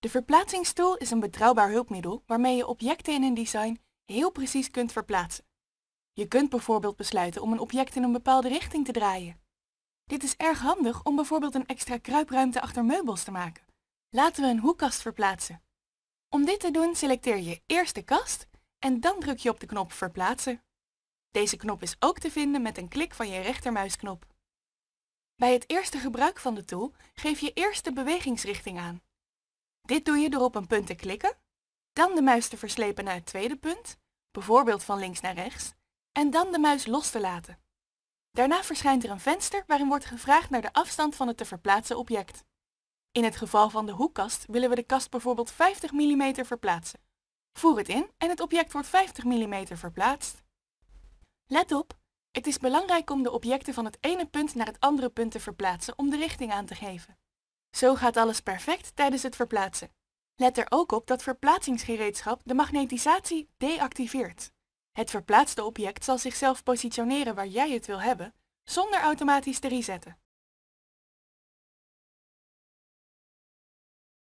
De verplaatsingstool is een betrouwbaar hulpmiddel waarmee je objecten in een design heel precies kunt verplaatsen. Je kunt bijvoorbeeld besluiten om een object in een bepaalde richting te draaien. Dit is erg handig om bijvoorbeeld een extra kruipruimte achter meubels te maken. Laten we een hoekkast verplaatsen. Om dit te doen selecteer je eerst de kast en dan druk je op de knop Verplaatsen. Deze knop is ook te vinden met een klik van je rechtermuisknop. Bij het eerste gebruik van de tool geef je eerst de bewegingsrichting aan. Dit doe je door op een punt te klikken, dan de muis te verslepen naar het tweede punt, bijvoorbeeld van links naar rechts, en dan de muis los te laten. Daarna verschijnt er een venster waarin wordt gevraagd naar de afstand van het te verplaatsen object. In het geval van de hoekkast willen we de kast bijvoorbeeld 50 mm verplaatsen. Voer het in en het object wordt 50 mm verplaatst. Let op, het is belangrijk om de objecten van het ene punt naar het andere punt te verplaatsen om de richting aan te geven. Zo gaat alles perfect tijdens het verplaatsen. Let er ook op dat verplaatsingsgereedschap de magnetisatie deactiveert. Het verplaatste object zal zichzelf positioneren waar jij het wil hebben, zonder automatisch te resetten.